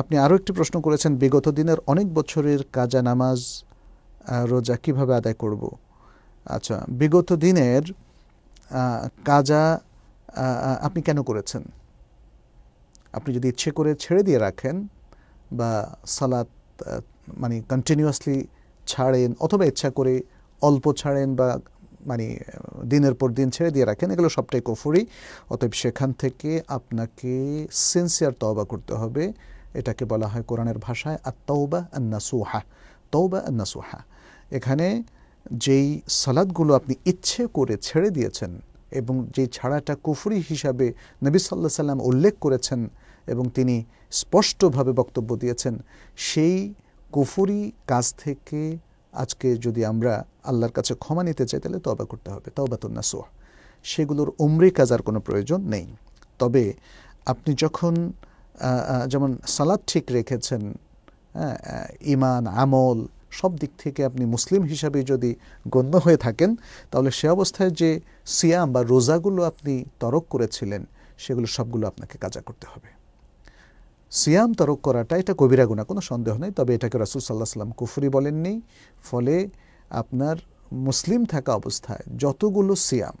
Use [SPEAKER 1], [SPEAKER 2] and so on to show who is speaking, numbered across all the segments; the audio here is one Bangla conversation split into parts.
[SPEAKER 1] আপনি আরও একটি প্রশ্ন করেছেন বিগত দিনের অনেক বছরের কাজা নামাজ রোজা কিভাবে আদায় করব আচ্ছা বিগত দিনের কাজা আপনি কেন করেছেন আপনি যদি ইচ্ছে করে ছেড়ে দিয়ে রাখেন বা সালাত মানে কন্টিনিউয়াসলি ছাড়েন অথবা ইচ্ছা করে অল্প ছাড়েন বা মানে দিনের পর দিন ছেড়ে দিয়ে রাখেন এগুলো সবটাই কফুরি অতএব সেখান থেকে আপনাকে সিনসিয়ার তবা করতে হবে এটাকে বলা হয় কোরআনের ভাষায় আর তৌবা আন্নাসুহা তৌবা আন্নাসুহা এখানে যেই সালাদগুলো আপনি ইচ্ছে করে ছেড়ে দিয়েছেন এবং যে ছাড়াটা কুফরি হিসাবে নবী সাল্লাহ সাল্লাম উল্লেখ করেছেন এবং তিনি স্পষ্টভাবে বক্তব্য দিয়েছেন সেই কুফুরি কাজ থেকে আজকে যদি আমরা আল্লাহর কাছে ক্ষমা নিতে চাই তাহলে তবা করতে হবে তবাতুন্না সোয়া সেগুলোর উমরে কাজার কোনো প্রয়োজন নেই তবে আপনি যখন যেমন সালাদ ঠিক রেখেছেন ইমান হ্যাঁ, আমল সব দিক থেকে আপনি মুসলিম হিসাবে যদি গণ্য হয়ে থাকেন তাহলে সে অবস্থায় যে সিয়াম বা রোজাগুলো আপনি তরক করেছিলেন সেগুলো সবগুলো আপনাকে কাজা করতে হবে সিয়াম তরক করাটা এটা কবিরা গুণা কোনো সন্দেহ নেই তবে এটাকে রাসুল সাল্লাহ সাল্লাম কুফরি বলেননি ফলে আপনার মুসলিম থাকা অবস্থায় যতগুলো সিয়াম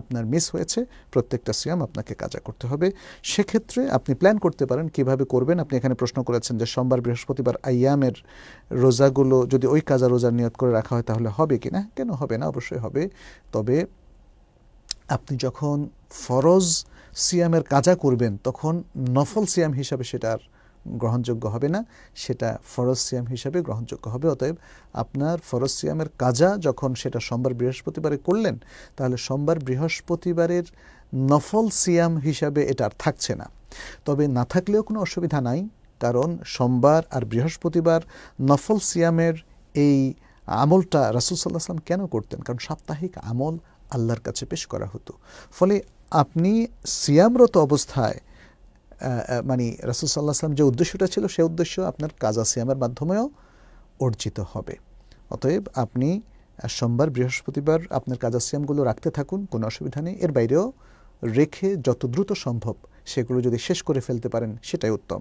[SPEAKER 1] আপনার মিস হয়েছে প্রত্যেকটা সিয়াম আপনাকে কাজা করতে হবে সেক্ষেত্রে আপনি প্ল্যান করতে পারেন কিভাবে করবেন আপনি এখানে প্রশ্ন করেছেন যে সোমবার বৃহস্পতিবার আইয়ামের রোজাগুলো যদি ওই কাজা রোজার নিয়ত করে রাখা হয় তাহলে হবে কি না কেন হবে না অবশ্যই হবে তবে আপনি যখন ফরজ সিয়ামের কাজা করবেন তখন নফল সিয়াম হিসাবে সেটার গ্রহণযোগ্য হবে না সেটা ফরজ সিয়াম হিসাবে গ্রহণযোগ্য হবে অতএব আপনার ফরজ কাজা যখন সেটা সোমবার বৃহস্পতিবারে করলেন তাহলে সোমবার বৃহস্পতিবারের নফল সিয়াম হিসাবে এটা আর থাকছে না তবে না থাকলেও কোনো অসুবিধা নাই কারণ সোমবার আর বৃহস্পতিবার নফল সিয়ামের এই আমলটা রাসুলসাল্লাহ সাল্লাম কেন করতেন কারণ সাপ্তাহিক আমল আল্লাহর কাছে পেশ করা হতো ফলে আপনি সিয়ামরত অবস্থায় মানে রাসুলসাল্লাহ সাল্লাম যে উদ্দেশ্যটা ছিল সে উদ্দেশ্য আপনার কাজা সিয়ামের মাধ্যমেও অর্জিত হবে অতএব আপনি সোমবার বৃহস্পতিবার আপনার কাজা সিয়ামগুলো রাখতে থাকুন কোনো অসুবিধা নেই এর বাইরেও রেখে যত দ্রুত সম্ভব সেগুলো যদি শেষ করে ফেলতে পারেন সেটাই উত্তম